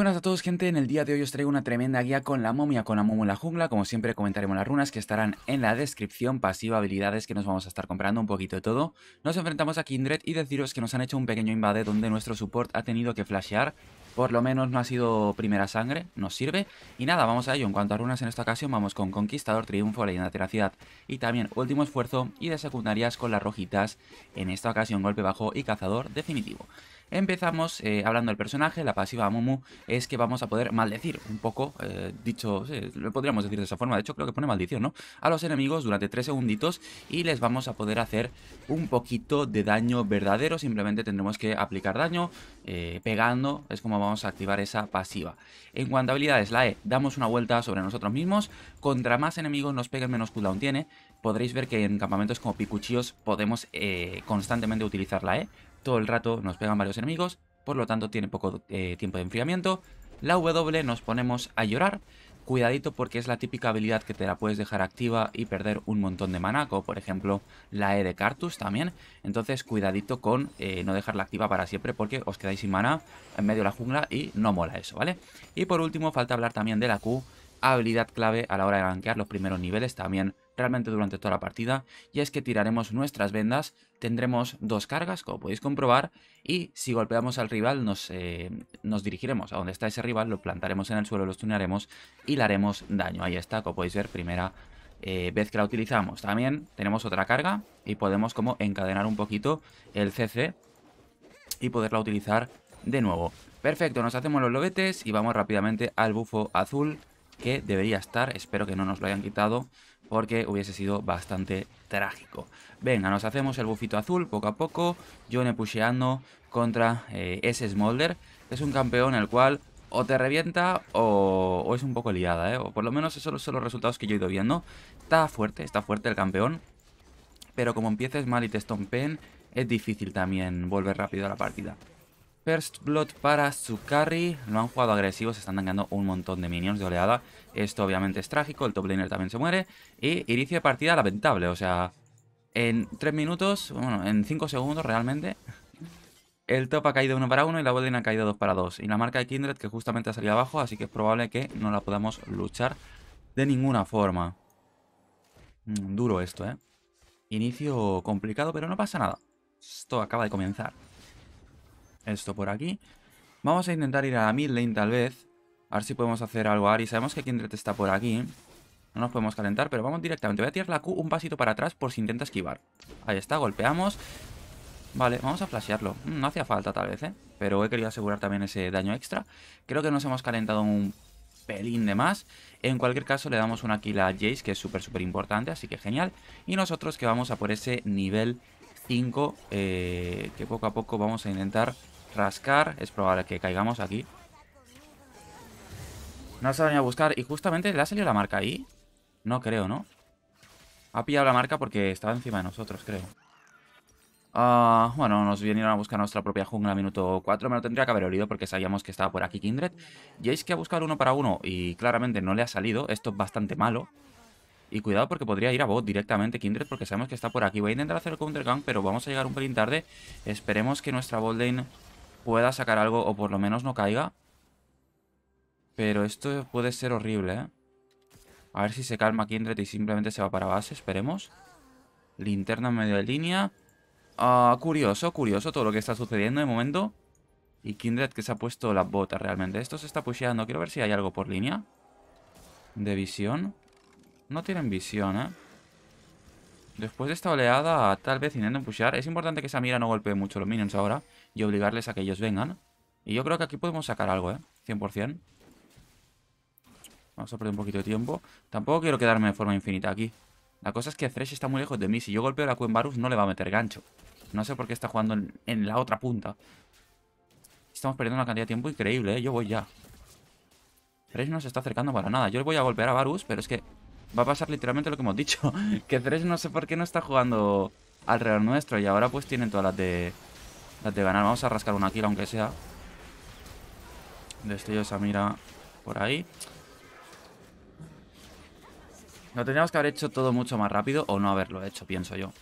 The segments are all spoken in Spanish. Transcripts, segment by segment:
buenas a todos gente, en el día de hoy os traigo una tremenda guía con la momia, con la momo en la jungla, como siempre comentaremos las runas que estarán en la descripción, pasiva, habilidades que nos vamos a estar comprando, un poquito de todo. Nos enfrentamos a Kindred y deciros que nos han hecho un pequeño invade donde nuestro support ha tenido que flashear, por lo menos no ha sido primera sangre, nos sirve. Y nada, vamos a ello, en cuanto a runas en esta ocasión vamos con Conquistador, Triunfo, Leyenda Teracidad y también Último Esfuerzo y de secundarias con las rojitas, en esta ocasión Golpe Bajo y Cazador Definitivo. Empezamos eh, hablando del personaje, la pasiva a Mumu es que vamos a poder maldecir un poco, eh, dicho, lo podríamos decir de esa forma, de hecho creo que pone maldición, ¿no? A los enemigos durante 3 segunditos y les vamos a poder hacer un poquito de daño verdadero, simplemente tendremos que aplicar daño, eh, pegando, es como vamos a activar esa pasiva. En cuanto a habilidades, la E, damos una vuelta sobre nosotros mismos, contra más enemigos nos peguen menos cooldown tiene, podréis ver que en campamentos como Picuchillos podemos constantemente utilizar la E, todo el rato nos pegan varios enemigos, por lo tanto tiene poco eh, tiempo de enfriamiento. La W nos ponemos a llorar, cuidadito porque es la típica habilidad que te la puedes dejar activa y perder un montón de mana, como por ejemplo la E de Cartus también, entonces cuidadito con eh, no dejarla activa para siempre porque os quedáis sin mana en medio de la jungla y no mola eso, ¿vale? Y por último falta hablar también de la Q, habilidad clave a la hora de ganquear los primeros niveles también realmente durante toda la partida y es que tiraremos nuestras vendas, tendremos dos cargas como podéis comprobar y si golpeamos al rival nos, eh, nos dirigiremos a donde está ese rival, lo plantaremos en el suelo, lo tunearemos y le haremos daño. Ahí está, como podéis ver, primera eh, vez que la utilizamos. También tenemos otra carga y podemos como encadenar un poquito el CC y poderla utilizar de nuevo. Perfecto, nos hacemos los lobetes y vamos rápidamente al bufo azul que debería estar. Espero que no nos lo hayan quitado porque hubiese sido bastante trágico. Venga, nos hacemos el bufito azul poco a poco. Yone pusheando contra ese eh, Smolder, es un campeón el cual o te revienta o, es un poco liada, eh. O por lo menos esos son los resultados que yo he ido viendo. Está fuerte, está fuerte el campeón, pero como empieces mal y te estompen, es difícil también volver rápido a la partida. First Blood para su carry. Lo han jugado agresivos, se están dañando un montón de minions de oleada. Esto obviamente es trágico, el top laner también se muere. Y inicio de partida lamentable, o sea... En 3 minutos, bueno, en 5 segundos realmente... El top ha caído 1 para 1 y la Boldin ha caído 2 para 2. Y la marca de Kindred que justamente ha salido abajo, así que es probable que no la podamos luchar de ninguna forma. Mm, duro esto, ¿eh? Inicio complicado, pero no pasa nada. Esto acaba de comenzar esto por aquí. Vamos a intentar ir a la mid lane tal vez. A ver si podemos hacer algo Ari. Sabemos que Kindred está por aquí. No nos podemos calentar, pero vamos directamente. Voy a tirar la Q un pasito para atrás por si intenta esquivar. Ahí está, golpeamos. Vale, vamos a flashearlo. Mm, no hacía falta tal vez, ¿eh? Pero he querido asegurar también ese daño extra. Creo que nos hemos calentado un pelín de más. En cualquier caso, le damos una kill a Jace, que es súper, súper importante, así que genial. Y nosotros que vamos a por ese nivel 5 eh, que poco a poco vamos a intentar rascar. Es probable que caigamos aquí. No se ha venido a buscar. Y justamente le ha salido la marca ahí. No creo, ¿no? Ha pillado la marca porque estaba encima de nosotros, creo. Ah, bueno, nos vinieron a buscar nuestra propia jungla minuto 4. Me lo tendría que haber olido porque sabíamos que estaba por aquí Kindred. Y que a buscar uno para uno y claramente no le ha salido. Esto es bastante malo. Y cuidado porque podría ir a bot directamente Kindred porque sabemos que está por aquí. Voy a intentar hacer el counter gank, pero vamos a llegar un pelín tarde. Esperemos que nuestra bot pueda sacar algo o por lo menos no caiga. Pero esto puede ser horrible, ¿eh? A ver si se calma Kindred y simplemente se va para base, esperemos. Linterna en medio de línea. Ah, curioso, curioso todo lo que está sucediendo de momento. Y Kindred que se ha puesto las botas realmente. Esto se está pusheando. Quiero ver si hay algo por línea. De visión. No tienen visión, ¿eh? Después de esta oleada, tal vez intenten pushear. Es importante que esa mira no golpee mucho los minions ahora y obligarles a que ellos vengan. Y yo creo que aquí podemos sacar algo, ¿eh? 100%. Vamos a perder un poquito de tiempo. Tampoco quiero quedarme de forma infinita aquí. La cosa es que Thresh está muy lejos de mí. Si yo golpeo la Q en Varus no le va a meter gancho. No sé por qué está jugando en, la otra punta. Estamos perdiendo una cantidad de tiempo increíble, ¿eh? Yo voy ya. Thresh no se está acercando para nada. Yo le voy a golpear a Varus, pero es que va a pasar literalmente lo que hemos dicho. que tres no sé por qué no está jugando alrededor nuestro. Y ahora pues tienen todas las de las de ganar. Vamos a rascar una kill aunque sea. Destello esa mira por ahí. Lo tendríamos que haber hecho todo mucho más rápido o no haberlo hecho, pienso yo.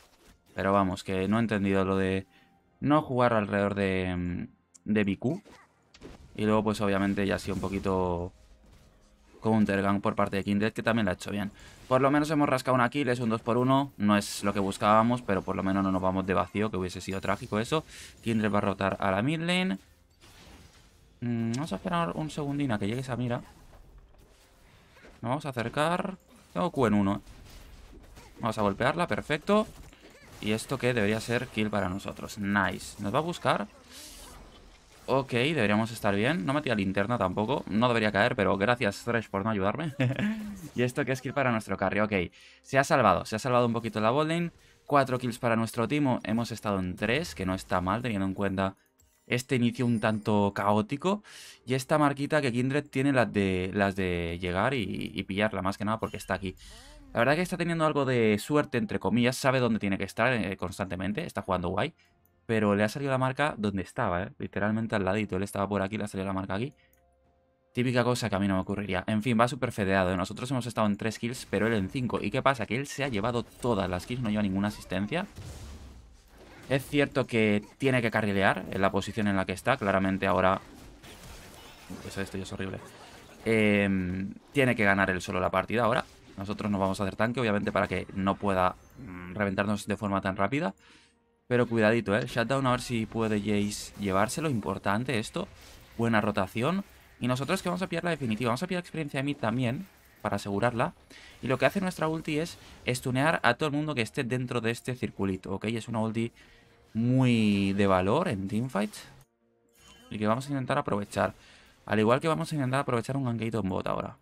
Pero vamos, que no he entendido lo de no jugar alrededor de, mm, de Biku. Y luego pues obviamente ya ha sido un poquito con un tergang por parte de Kindred, que también la ha hecho bien. Por lo menos hemos rascado una kill, es un 2x1, no es lo que buscábamos, pero por lo menos no nos vamos de vacío, que hubiese sido trágico eso. Kindred va a rotar a la mid lane. Mm, vamos a esperar un segundín a que llegue esa mira. Nos vamos a acercar. Tengo Q en 1. Vamos a golpearla, perfecto. Y esto que debería ser kill para nosotros. Nice. Nos va a buscar Ok, deberíamos estar bien. No metí a linterna tampoco. No debería caer, pero gracias, Thresh, por no ayudarme. y esto que es kill para nuestro carry. Ok, se ha salvado. Se ha salvado un poquito la bowling Cuatro kills para nuestro timo. Hemos estado en tres, que no está mal, teniendo en cuenta este inicio un tanto caótico. Y esta marquita que Kindred tiene las de, las de llegar y, pillarla, más que nada, porque está aquí. La verdad que está teniendo algo de suerte, entre comillas. Sabe dónde tiene que estar eh, constantemente. Está jugando guay. Pero le ha salido la marca donde estaba, ¿eh? literalmente al ladito. Él estaba por aquí, le ha salido la marca aquí. Típica cosa que a mí no me ocurriría. En fin, va súper fedeado. ¿eh? Nosotros hemos estado en 3 kills, pero él en 5. ¿Y qué pasa? Que él se ha llevado todas las kills, no lleva ninguna asistencia. Es cierto que tiene que carrilear en la posición en la que está. Claramente ahora... Pues esto ya es horrible. Em, tiene que ganar él solo la partida ahora. Nosotros nos vamos a hacer tanque, obviamente, para que no pueda mm, reventarnos de forma tan rápida. Pero cuidadito, ¿eh? shutdown a ver si puede Jace llevárselo. Importante esto. Buena rotación. Y nosotros que vamos a pillar la definitiva. Vamos a pillar experiencia de mid también para asegurarla. Y lo que hace nuestra ulti es Stunear a todo el mundo que esté dentro de este circulito, ¿ok? Es una ulti muy de valor en teamfight. Y que vamos a intentar aprovechar. Al igual que vamos a intentar aprovechar un gankeito en bot ahora.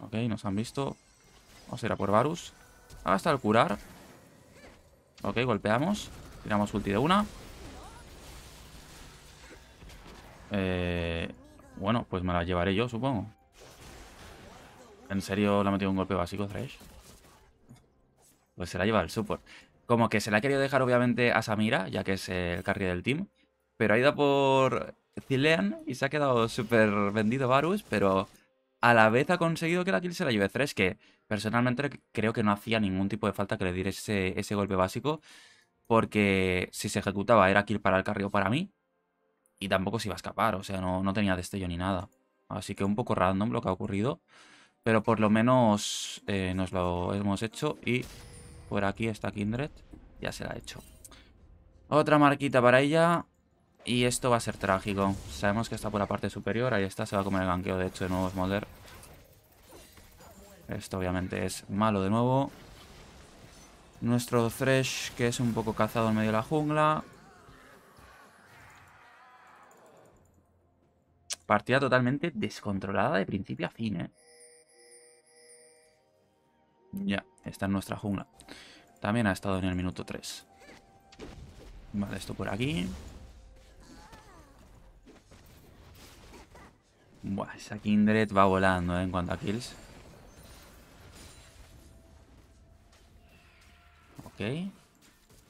Ok, nos han visto. Vamos a ir a por Varus. Hasta el curar. Ok, golpeamos. Tiramos ulti de una. Eh, bueno, pues me la llevaré yo, supongo. ¿En serio la ha un golpe básico, Thresh? Pues se la lleva el support. Como que se la ha querido dejar, obviamente, a Samira, ya que es el carry del team. Pero ha ido por Zilean y se ha quedado súper vendido Varus, pero a la vez ha conseguido que la kill se la lleve 3, que personalmente creo que no hacía ningún tipo de falta que le diera ese, golpe básico, porque si se ejecutaba era kill para el carrio para mí, y tampoco se iba a escapar, o sea, no, no tenía destello ni nada. Así que un poco random lo que ha ocurrido, pero por lo menos eh, nos lo hemos hecho y por aquí está Kindred, ya se la ha hecho. Otra marquita para ella, y esto va a ser trágico. Sabemos que está por la parte superior. Ahí está, se va a comer el ganqueo de hecho de nuevo Smolder. Esto obviamente es malo de nuevo. Nuestro Thresh, que es un poco cazado en medio de la jungla. Partida totalmente descontrolada de principio a fin, ¿eh? Ya, está en nuestra jungla. También ha estado en el minuto 3. Vale, esto por aquí. Buah, esa Kindred va volando eh, en cuanto a kills. Ok.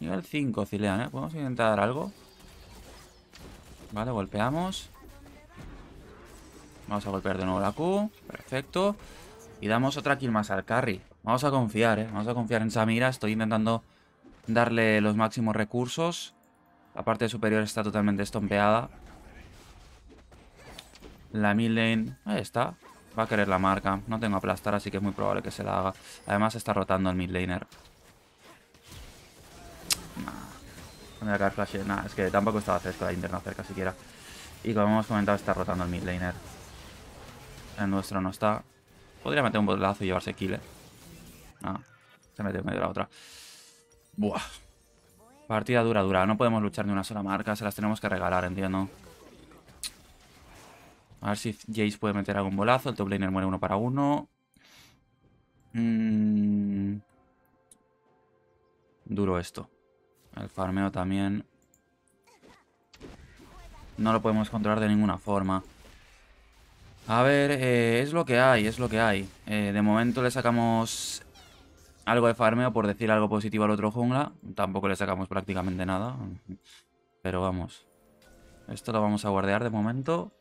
Nivel 5, Cilean, ¿eh? Podemos intentar dar algo. Vale, golpeamos. Vamos a golpear de nuevo la Q. Perfecto. Y damos otra kill más al carry. Vamos a confiar, ¿eh? Vamos a confiar en Samira. Estoy intentando darle los máximos recursos. La parte superior está totalmente estompeada. La mid lane. Ahí está. Va a querer la marca. No tengo aplastar, así que es muy probable que se la haga. Además está rotando el mid laner. Nah. Voy a flash. Eh. Nah, es que tampoco estaba cerca la interna cerca siquiera. Y como hemos comentado, está rotando el mid laner. El nuestro no está. Podría meter un botlazo y llevarse kill. Ah. se mete medio la otra. Buah. Partida dura, dura. No podemos luchar ni una sola marca. Se las tenemos que regalar, entiendo. A ver si Jace puede meter algún bolazo. El top laner muere uno para uno. Mm. Duro esto. El farmeo también. No lo podemos controlar de ninguna forma. A ver, eh, es lo que hay, es lo que hay. Eh, de momento le sacamos algo de farmeo por decir algo positivo al otro jungla. Tampoco le sacamos prácticamente nada. Pero vamos. Esto lo vamos a guardear de momento.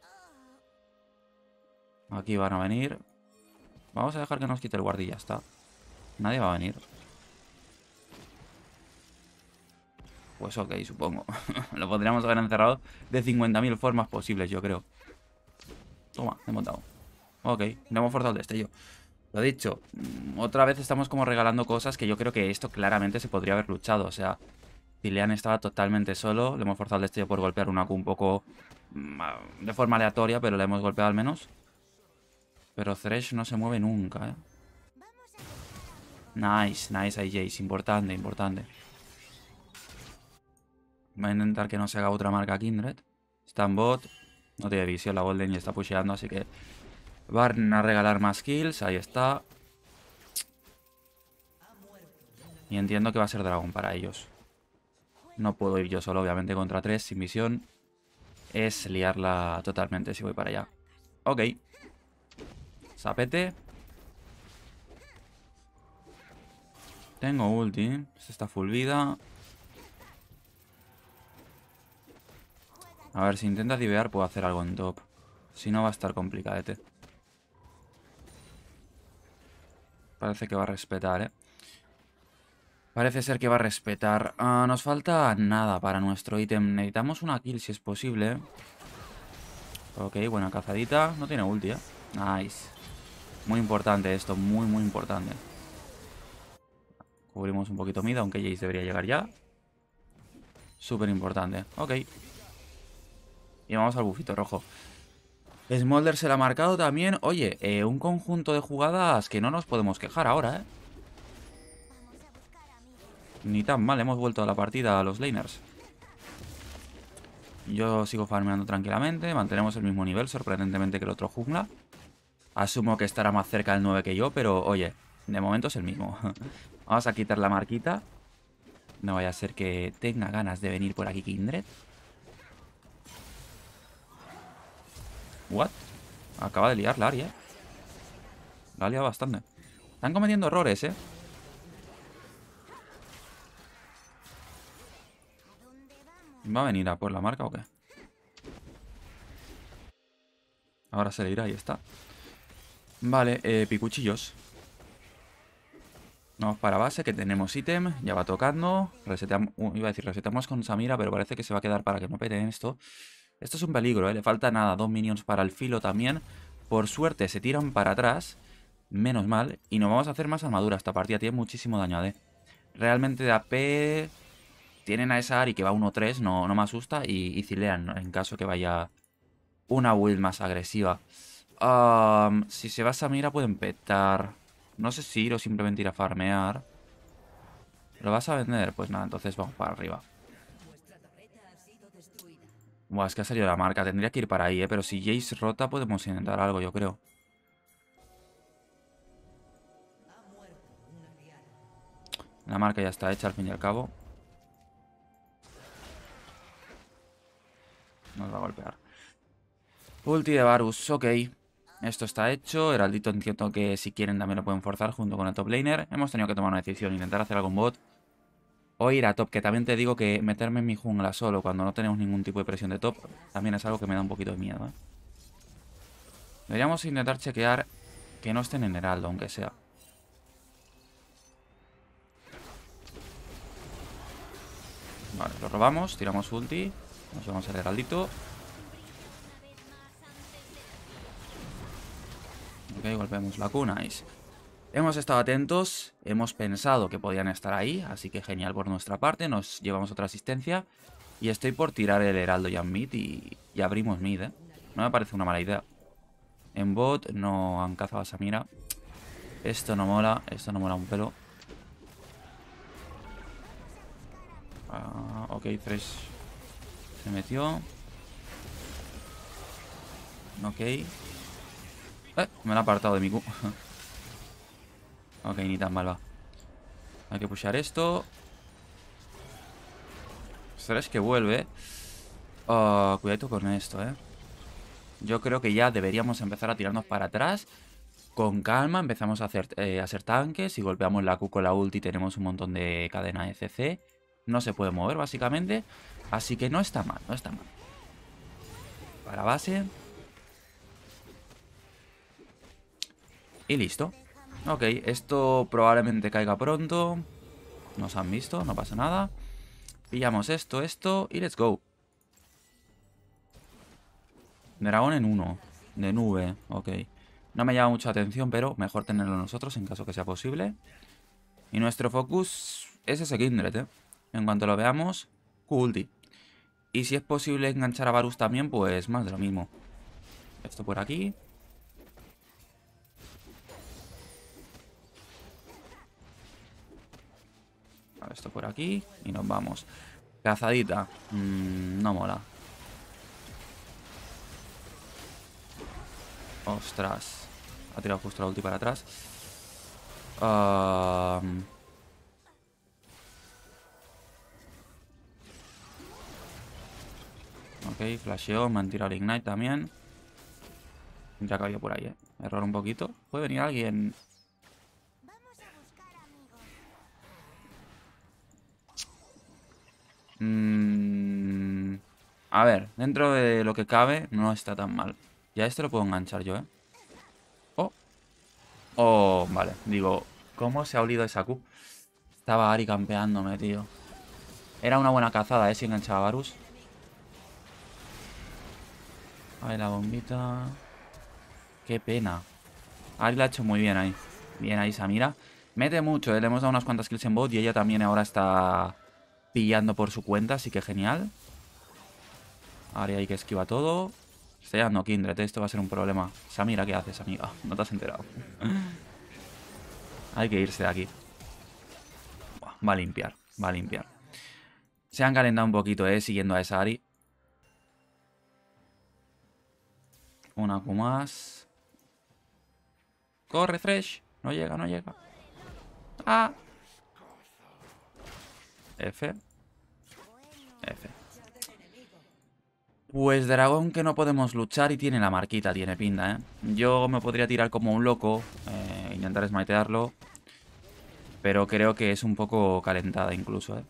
Aquí van a venir. Vamos a dejar que nos quite el guardia ya está. Nadie va a venir. Pues ok, supongo. Lo podríamos haber encerrado de 50.000 formas posibles, yo creo. Toma, he montado. Ok, Le hemos forzado el destello. Lo dicho, mm, otra vez estamos como regalando cosas que yo creo que esto claramente se podría haber luchado. O sea, Cilean estaba totalmente solo. Le hemos forzado el destello por golpear una Q un poco mm, de forma aleatoria, pero le hemos golpeado al menos. Pero Thresh no se mueve nunca, ¿eh? Nice, nice ahí, Importante, importante. Voy a intentar que no se haga otra marca Kindred. Está en bot. No tiene visión la Golden y está pusheando, así que... Van a regalar más kills. Ahí está. Y entiendo que va a ser dragón para ellos. No puedo ir yo solo, obviamente, contra tres sin visión. Es liarla totalmente si voy para allá. Ok. Zapete. Tengo ulti. Se está full vida. A ver, si intenta divear puedo hacer algo en top. Si no va a estar complicadete. Parece que va a respetar, ¿eh? Parece ser que va a respetar. Ah, nos falta nada para nuestro ítem. Necesitamos una kill si es posible. Ok, buena cazadita. No tiene ulti, ¿eh? Nice. Muy importante esto, muy, muy importante. Cubrimos un poquito mid, aunque Jace debería llegar ya. Súper importante. Ok. Y vamos al bufito rojo. Smolder se la ha marcado también. Oye, eh, un conjunto de jugadas que no nos podemos quejar ahora, ¿eh? Ni tan mal, hemos vuelto a la partida a los laners. Yo sigo farmeando tranquilamente, mantenemos el mismo nivel, sorprendentemente que el otro jungla. Asumo que estará más cerca del 9 que yo, pero oye, de momento es el mismo. Vamos a quitar la marquita. No vaya a ser que tenga ganas de venir por aquí Kindred. What? Acaba de liar la área, eh. La ha liado bastante. Están cometiendo errores, ¿eh? ¿Va a venir a por la marca o qué? Ahora se le irá, y está. Vale, eh, picuchillos. Vamos para base, que tenemos ítem. Ya va tocando. Uh, iba a decir, resetamos con Samira, pero parece que se va a quedar para que no peten esto. Esto es un peligro, ¿eh? Le falta nada. Dos minions para el filo también. Por suerte se tiran para atrás. Menos mal. Y nos vamos a hacer más armadura. Esta partida tiene muchísimo daño AD. Realmente de AP... Tienen a esa Ari que va 1-3, no, no me asusta. Y, y Cilean, en caso que vaya una build más agresiva si se vas a mira pueden petar. No sé si ir o simplemente ir a farmear. ¿Lo vas a vender? Pues nada, entonces vamos para arriba. Buah, es que ha salido la marca. Tendría que ir para ahí, ¿eh? Pero si Jace rota, podemos intentar algo, yo creo. La marca ya está hecha, al fin y al cabo. Nos va a golpear. Ulti de Varus, ok. Esto está hecho, Heraldito entiendo que si quieren también lo pueden forzar junto con el top laner. Hemos tenido que tomar una decisión, intentar hacer algún bot o ir a top, que también te digo que meterme en mi jungla solo cuando no tenemos ningún tipo de presión de top también es algo que me da un poquito de miedo. ¿eh? Deberíamos intentar chequear que no estén en Heraldo, aunque sea. Vale, lo robamos, tiramos ulti, nos vamos al Heraldito. Ok, golpeamos la cuna. Hemos estado atentos, hemos pensado que podían estar ahí, así que genial por nuestra parte, nos llevamos otra asistencia. Y estoy por tirar el heraldo ya en mid y, abrimos mid, ¿eh? No me parece una mala idea. En bot no han cazado a Samira. Esto no mola, esto no mola un pelo. Ah, ok, 3 se metió. Ok. Eh, me lo ha apartado de mi cu. ok, ni tan mal va. Hay que pushar esto. Sabes que vuelve. Oh, cuidado con esto, eh. Yo creo que ya deberíamos empezar a tirarnos para atrás. Con calma empezamos a hacer, eh, hacer tanques. Si golpeamos la Q con la ulti tenemos un montón de cadena de CC. No se puede mover, básicamente. Así que no está mal, no está mal. Para base. Y listo. Ok, esto probablemente caiga pronto. Nos han visto, no pasa nada. Pillamos esto, esto y let's go. Dragón en uno De nube, ok. No me llama mucha atención, pero mejor tenerlo nosotros en caso que sea posible. Y nuestro focus es ese Kindred, ¿eh? En cuanto lo veamos, Kulti. Y si es posible enganchar a Varus también, pues más de lo mismo. Esto por aquí. esto por aquí y nos vamos. Cazadita. Mm, no mola. Ostras. Ha tirado justo la ulti para atrás. Ah, mm. Ok, flasheó. Me han tirado el Ignite también. Ya cabía por ahí, ¿eh? Error un poquito. Puede venir alguien Mm, a ver, dentro de lo que cabe, no está tan mal. Ya esto lo puedo enganchar yo, ¿eh? Oh. Oh, vale. Digo, ¿cómo se ha olido esa Q? Estaba Ari campeándome, tío. Era una buena cazada, ¿eh? Si enganchaba a Varus. Ahí la bombita. Qué pena. Ari la ha hecho muy bien ahí. Bien ahí, Samira. Mete mucho, ¿eh? Le hemos dado unas cuantas kills en bot y ella también ahora está pillando por su cuenta, así que genial. Ari hay que esquivar todo. Sea no, Kindred, ¿eh? esto va a ser un problema. Samira, ¿qué haces, amiga? Ah, no te has enterado. hay que irse de aquí. Va a limpiar, va a limpiar. Se han calentado un poquito, eh, siguiendo a esa Ari. Una Q más. Corre, Fresh. No llega, no llega. Ah, F. F. Pues dragón que no podemos luchar y tiene la marquita, tiene pinta, ¿eh? Yo me podría tirar como un loco, eh, intentar smitearlo. Pero creo que es un poco calentada incluso, ¿eh?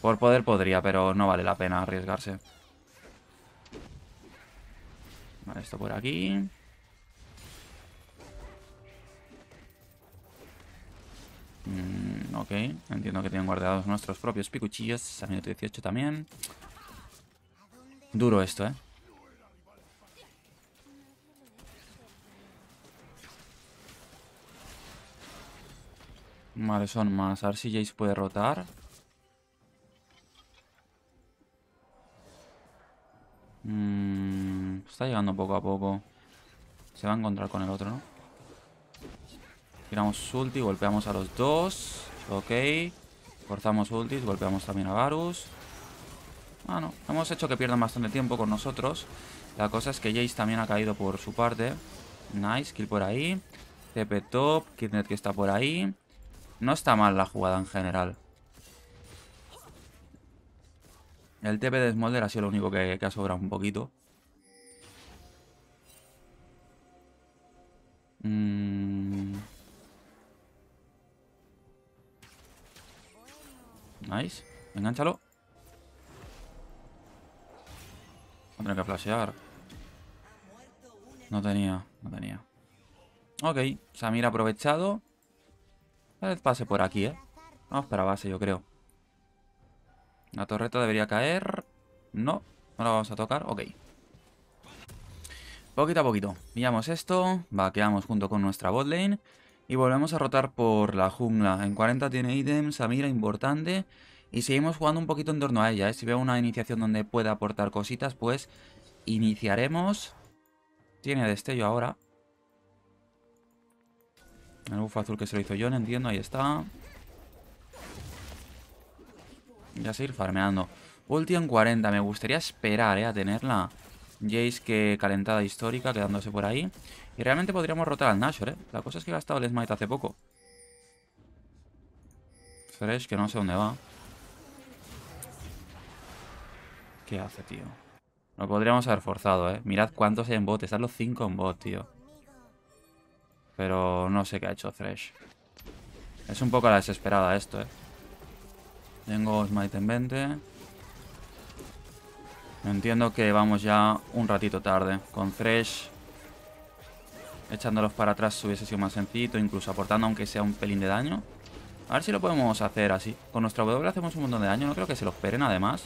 Por poder podría, pero no vale la pena arriesgarse. Vale, esto por aquí. Mm, ok, entiendo que tienen guardados nuestros propios picuchillos. A minuto 18 también. Duro esto, ¿eh? Vale, son más. A ver si Jace puede rotar. Mm, está llegando poco a poco. Se va a encontrar con el otro, ¿no? Tiramos ulti, golpeamos a los dos. Ok. Forzamos Ulti, golpeamos también a Varus. Bueno, hemos hecho que pierdan bastante tiempo con nosotros. La cosa es que Jace también ha caído por su parte. Nice, kill por ahí. TP top, Kidnet que está por ahí. No está mal la jugada en general. El TP de Smolder ha sido lo único que, que ha sobrado un poquito. Mmm... Nice. Engánchalo. Voy a tener que flashear. No tenía, no tenía. Ok, Samir aprovechado. Tal vez pase por aquí, ¿eh? Vamos para base, yo creo. La torreta debería caer. No, no la vamos a tocar. Ok. Poquito a poquito. Pillamos esto. Vaqueamos junto con nuestra botlane. Y volvemos a rotar por la jungla. En 40 tiene ítems, mira, importante. Y seguimos jugando un poquito en torno a ella. ¿eh? Si veo una iniciación donde pueda aportar cositas, pues iniciaremos. Tiene destello ahora. El buff azul que se lo hizo yo, no entiendo, ahí está. Ya seguir farmeando. Ulti en 40, me gustaría esperar ¿eh? a tenerla. Jace que calentada histórica, quedándose por ahí. Y realmente podríamos rotar al Nashor, ¿eh? La cosa es que ha gastado el Smite hace poco. Fresh, que no sé dónde va. ¿Qué hace, tío? Lo podríamos haber forzado, ¿eh? Mirad cuántos hay en bot. Están los 5 en bot, tío. Pero no sé qué ha hecho Thresh. Es un poco la desesperada esto, ¿eh? Tengo Smite en 20. Entiendo que vamos ya un ratito tarde. Con Thresh Echándolos para atrás hubiese sido más sencillo, incluso aportando aunque sea un pelín de daño. A ver si lo podemos hacer así. Con nuestra W hacemos un montón de daño, no creo que se lo esperen además.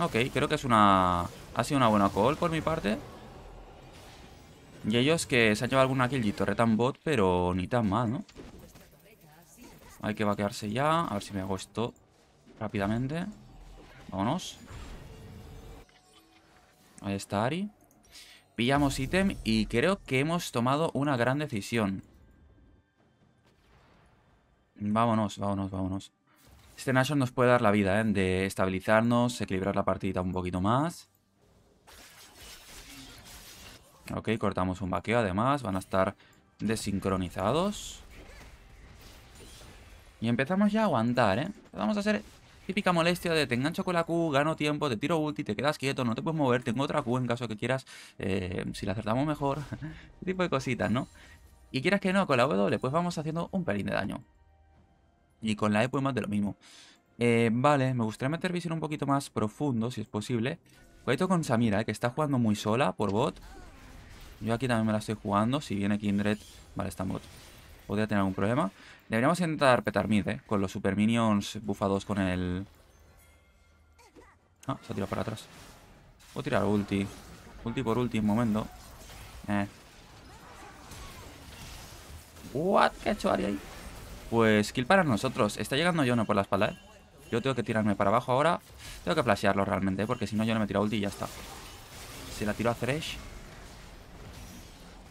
Ok, creo que es una... Ha sido una buena call por mi parte. Y ellos que se han llevado alguna kill y tan bot, pero ni tan mal, ¿no? Hay que vaquearse ya. A ver si me hago esto rápidamente. Vámonos. Ahí está Ari. Pillamos ítem y creo que hemos tomado una gran decisión. Vámonos, vámonos, vámonos. Este Nashor nos puede dar la vida, ¿eh? De estabilizarnos, equilibrar la partida un poquito más. Ok, cortamos un vaqueo además. Van a estar desincronizados. Y empezamos ya a aguantar, ¿eh? Vamos a hacer Típica molestia de te engancho con la Q, gano tiempo, te tiro ulti, te quedas quieto, no te puedes mover, tengo otra Q en caso que quieras, eh, si la acertamos mejor, tipo de cositas, ¿no? Y quieras que no, con la W pues vamos haciendo un pelín de daño. Y con la E pues más de lo mismo. Eh, vale, me gustaría meter visión un poquito más profundo, si es posible. Cuidado con Samira, eh, que está jugando muy sola por bot. Yo aquí también me la estoy jugando, si viene Kindred... Vale, está podría tener algún problema. Deberíamos intentar petar mid, ¿eh? Con los super minions bufados con el... Ah, se ha tirado para atrás. Voy a tirar ulti. Ulti por ulti un momento. Eh. What? ¿Qué ha hecho Ari ahí? Pues kill para nosotros. Está llegando no por la espalda, ¿eh? Yo tengo que tirarme para abajo ahora. Tengo que flashearlo realmente, ¿eh? porque si no yo no me tira ulti y ya está. Se la tiro a Thresh.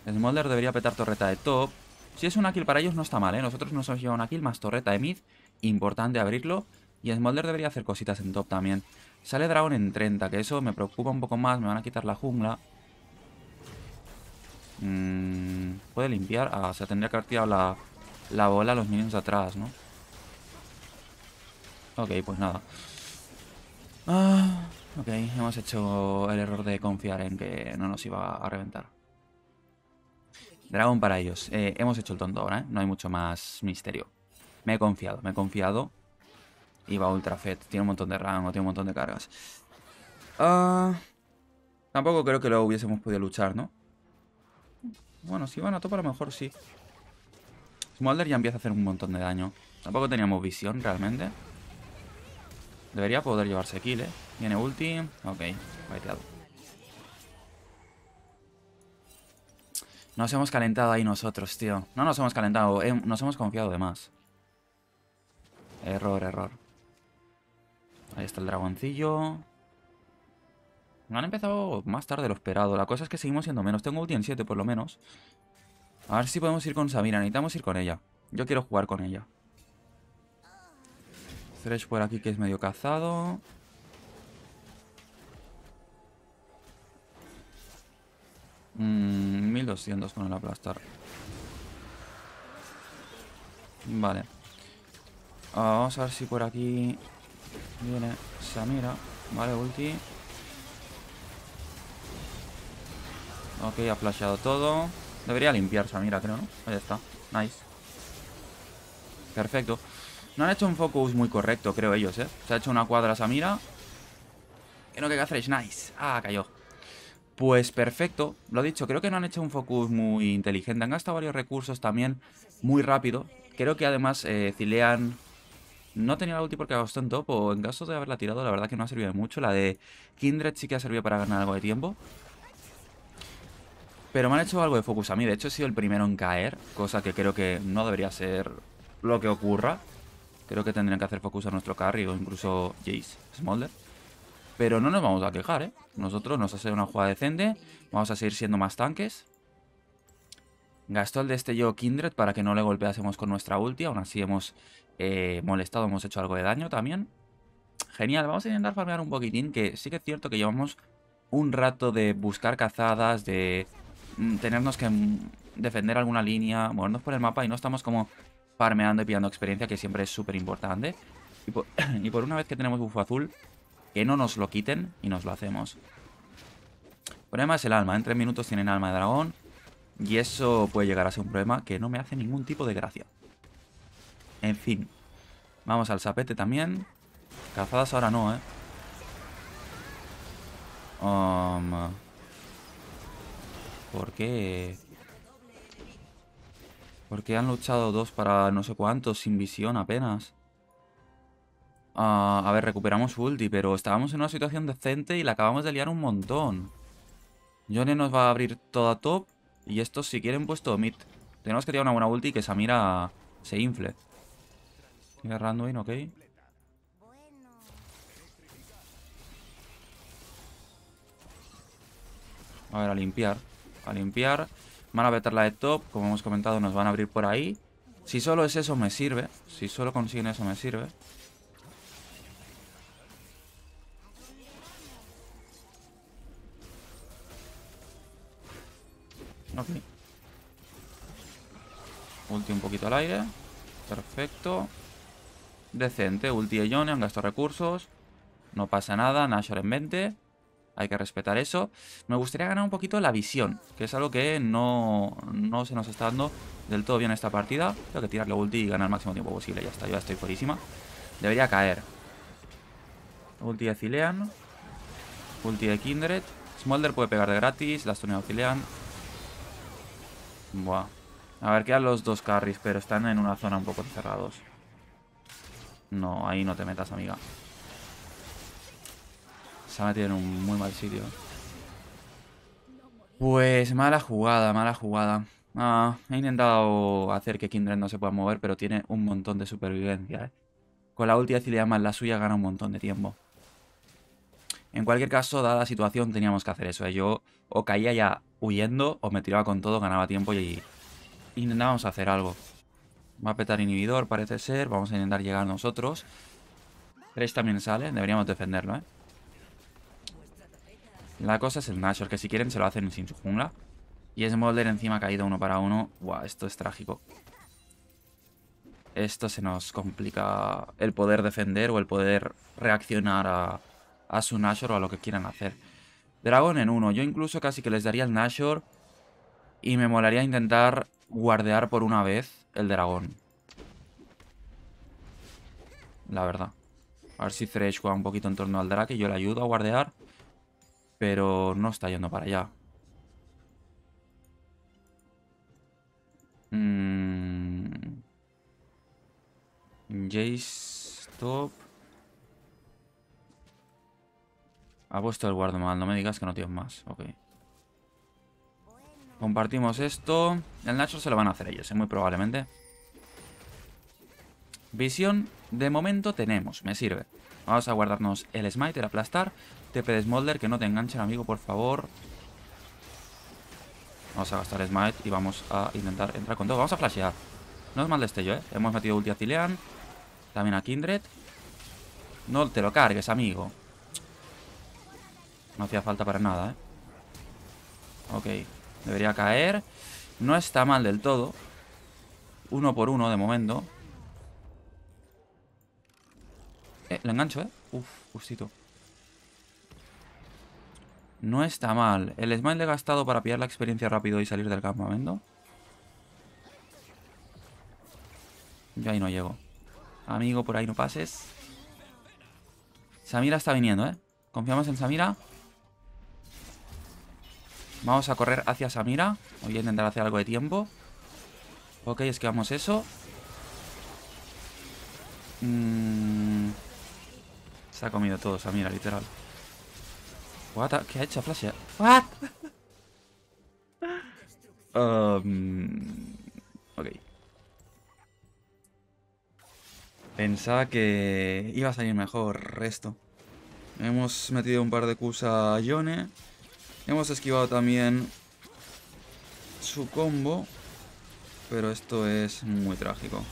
Smolder debería petar torreta de top. Si es un kill para ellos no está mal, ¿eh? Nosotros nos hemos llevado una kill más torreta de mid. Importante abrirlo. Y Smolder debería hacer cositas en top también. Sale Dragon en 30, que eso me preocupa un poco más. Me van a quitar la jungla. Mm, puede limpiar. Ah, o sea, tendría que haber tirado la, bola a los niños de atrás, ¿no? Ok, pues nada. Ah, ok, hemos hecho el error de confiar en que no nos iba a reventar. Dragón para ellos. Eh, hemos hecho el tonto ahora, ¿eh? No hay mucho más misterio. Me he confiado, me he confiado. Y va Ultra Fed. Tiene un montón de rango, tiene un montón de cargas. Ah, tampoco creo que lo hubiésemos podido luchar, ¿no? Bueno, si van a todo a lo mejor sí. Smolder ya empieza a hacer un montón de daño. Tampoco teníamos visión realmente. Debería poder llevarse kill, ¿eh? Viene ulti. Ok, baiteado. Nos hemos calentado ahí nosotros, tío. No nos hemos calentado, nos hemos confiado de más. Error, error. Ahí está el dragoncillo. No han empezado más tarde de lo esperado. La cosa es que seguimos siendo menos. Tengo ulti en 7 por lo menos. A ver si podemos ir con Sabina. Necesitamos ir con ella. Yo quiero jugar con ella. Thresh por aquí que es medio cazado. 200 con el aplastar. Vale. Ah, vamos a ver si por aquí viene Samira. Vale, ulti. Ok, ha flasheado todo. Debería limpiar Samira, creo, ¿no? Ahí está. Nice. Perfecto. No han hecho un focus muy correcto, creo ellos, ¿eh? Se ha hecho una cuadra Samira. Que no que hacer nice. Ah, cayó. Pues perfecto, lo dicho, creo que no han hecho un focus muy inteligente, han gastado varios recursos también, muy rápido. Creo que además eh, no tenía la ulti porque gastó en topo, en caso de haberla tirado la verdad que no ha servido de mucho. La de Kindred sí que ha servido para ganar algo de tiempo. Pero me han hecho algo de focus a mí, de hecho he sido el primero en caer, cosa que creo que no debería ser lo que ocurra. Creo que tendrían que hacer focus a nuestro carry o incluso Jace, Smolder. Pero no nos vamos a quejar, ¿eh? Nosotros nos hace una jugada decente. Vamos a seguir siendo más tanques. Gastó el destello Kindred para que no le golpeásemos con nuestra ulti. Aún así hemos eh, molestado, hemos hecho algo de daño también. Genial, vamos a intentar farmear un poquitín. Que sí que es cierto que llevamos un rato de buscar cazadas, de mm, tenernos que mm, defender alguna línea, movernos por el mapa y no estamos como farmeando y pillando experiencia, que siempre es súper importante. Y, por, una vez que tenemos buffo azul, que no nos lo quiten y nos lo hacemos. El problema es el alma. En tres minutos tienen alma de dragón. Y eso puede llegar a ser un problema que no me hace ningún tipo de gracia. En fin. Vamos al sapete también. Cazadas ahora no, ¿eh? Um, ¿Por qué? Porque han luchado dos para no sé cuántos sin visión apenas? Ah, a ver, recuperamos ulti, pero estábamos en una situación decente y la acabamos de liar un montón. Johnny nos va a abrir toda top y estos si quieren puesto mid. Tenemos que tirar una buena ulti y que Samira se infle. Agarrando ok. A ver, a limpiar. A limpiar. Van a meterla de top. Como hemos comentado, nos van a abrir por ahí. Si solo es eso, me sirve. Si solo consiguen eso, me sirve. Ulti un poquito al aire. Perfecto. Decente. Ulti y Yone han gastado recursos. No pasa nada. Nashor en 20 Hay que respetar eso. Me gustaría ganar un poquito la visión. Que es algo que no, se nos está dando del todo bien esta partida. Tengo que tirarle ulti y ganar el máximo tiempo posible. Ya está. Yo ya estoy fuerísima. Debería caer. Ulti de Cilean, Ulti de Kindred. Smolder puede pegar de gratis. La de Zilean. A ver, quedan los dos carries, pero están en una zona un poco encerrados No, ahí no te metas, amiga. Se ha metido en un muy mal sitio. Pues mala jugada, mala jugada. Ah, he intentado hacer que Kindred no se pueda mover, pero tiene un montón de supervivencia. Eh. Con la ulti de Cilia más la suya gana un montón de tiempo. En cualquier caso, dada la situación, teníamos que hacer eso. Eh, yo o caía ya huyendo o me tiraba con todo, ganaba tiempo y intentábamos hacer algo. Va a petar inhibidor, parece ser. Vamos a intentar llegar nosotros. Tres también sale. Deberíamos defenderlo, ¿eh? La cosa es el Nashor, que si quieren se lo hacen sin su jungla. Y es Molder encima caído uno para uno. Buah, esto es trágico. Esto se nos complica el poder defender o el poder reaccionar a a su Nashor o a lo que quieran hacer. Dragón en uno Yo incluso casi que les daría el Nashor y me molaría intentar guardear por una vez el dragón. La verdad. A ver si Thresh juega un poquito en torno al drake. Yo le ayudo a guardear. Pero no está yendo para allá. Mm. Jace top. Ha puesto el guardo mal no me digas que no tienes más. Ok. Compartimos esto. El Nacho se lo van a hacer ellos, ¿eh? muy probablemente. Visión, de momento tenemos, me sirve. Vamos a guardarnos el Smite, el aplastar. TP de Smolder, que no te enganchen, amigo, por favor. Vamos a gastar Smite y vamos a intentar entrar con todo. Vamos a flashear. No es mal destello, ¿eh? Hemos metido ulti a También a Kindred. No te lo cargues, amigo. No hacía falta para nada, ¿eh? Ok, debería caer. No está mal del todo. Uno por uno de momento. Eh, le engancho, ¿eh? Uf, justito. No está mal. El smile he gastado para pillar la experiencia rápido y salir del campo, campamento. Yo ahí no llego. Amigo, por ahí no pases. Samira está viniendo, ¿eh? Confiamos en Samira. Vamos a correr hacia Samira. Voy a intentar hacer algo de tiempo. Ok, esquivamos eso. Mm. Se ha comido todo Samira, literal. What? ¿Qué ha hecho Flash? What? Um, ok. Pensaba que iba a salir mejor esto. Hemos metido un par de Qs a Yone. Hemos esquivado también su combo, pero esto es muy trágico.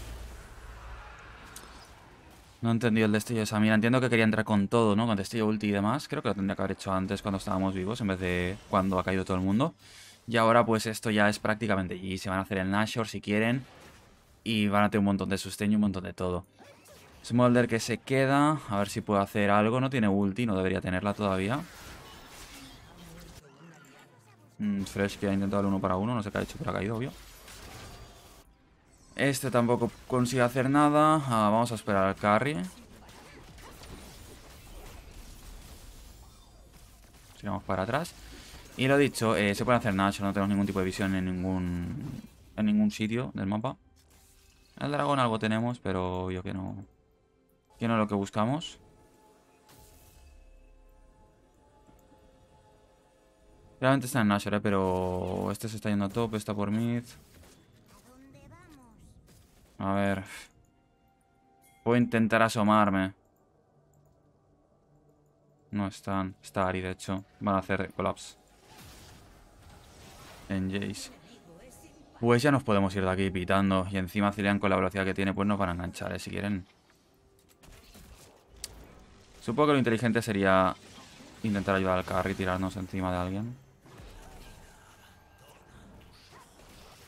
No entendí el destello de mira. Entiendo que quería entrar con todo, ¿no? Con destello ulti y demás. Creo que lo tendría que haber hecho antes cuando estábamos vivos, en vez de cuando ha caído todo el mundo. Y ahora pues esto ya es prácticamente... Y se van a hacer el Nashor si quieren. Y van a tener un montón de susteño y un montón de todo. Smolder que se queda. A ver si puede hacer algo. No tiene ulti, no debería tenerla todavía. Mm, Fresh que ha intentado el uno para uno. No sé qué ha hecho, pero ha caído, obvio. Este tampoco consigue hacer nada. Ah, vamos a esperar al carry. Sigamos para atrás. Y lo dicho, eh, se puede hacer Nash, no tenemos ningún tipo de visión en ningún, sitio del mapa. El dragón algo tenemos, pero yo que no... Que no es lo que buscamos. Realmente está en Nashor, eh, pero este se está yendo a top, está por mid. A ver. Voy a intentar asomarme. No están. Está Ari, de hecho. Van a hacer collapse. En Jace. Pues ya nos podemos ir de aquí pitando. Y encima Cilian con la velocidad que tiene, pues nos van a enganchar, eh, si quieren. Supongo que lo inteligente sería intentar ayudar al carry y tirarnos encima de alguien.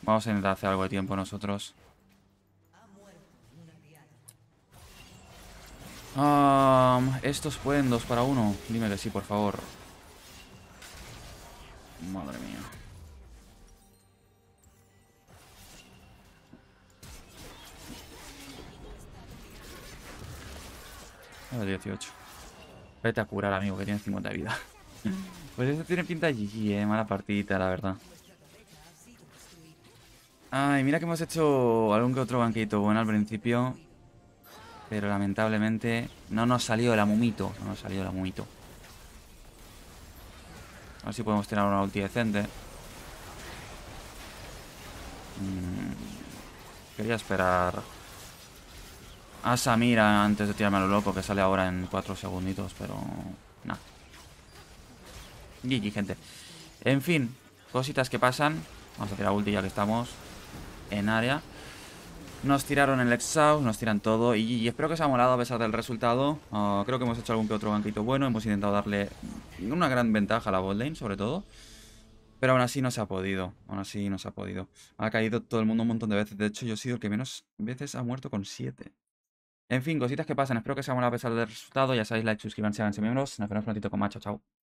Vamos a intentar hacer algo de tiempo nosotros. Estos pueden dos para uno. Dime sí, por favor. Madre mía. ver, 18. Vete a curar, amigo, que tiene 50 de vida. pues eso tiene pinta de GG, eh. Mala partidita, la verdad. Ay, mira que hemos hecho algún que otro banquito bueno al principio. Pero lamentablemente no nos ha salió el amumito. No nos salió el amumito. A ver si podemos tirar una ulti decente. Mm, quería esperar a Samira antes de tirarme a lo loco, que sale ahora en 4 segunditos, pero... Nah. GG, gente. En fin, cositas que pasan. Vamos a tirar ulti ya que estamos en área. Nos tiraron el exhaust, nos tiran todo y, espero que se haya molado a pesar del resultado. Ah, creo que hemos hecho algún que otro banquito bueno, hemos intentado darle una gran ventaja a la bold lane sobre todo. Pero aún así no se ha podido, aún así no se ha podido. Ha caído todo el mundo un montón de veces, de hecho yo he sido el que menos veces ha muerto con 7. En fin, cositas que pasan, espero que os haya molado a pesar del resultado. Ya sabéis, like, suscríbanse, háganse miembros. Nos vemos ratito con macho, chao.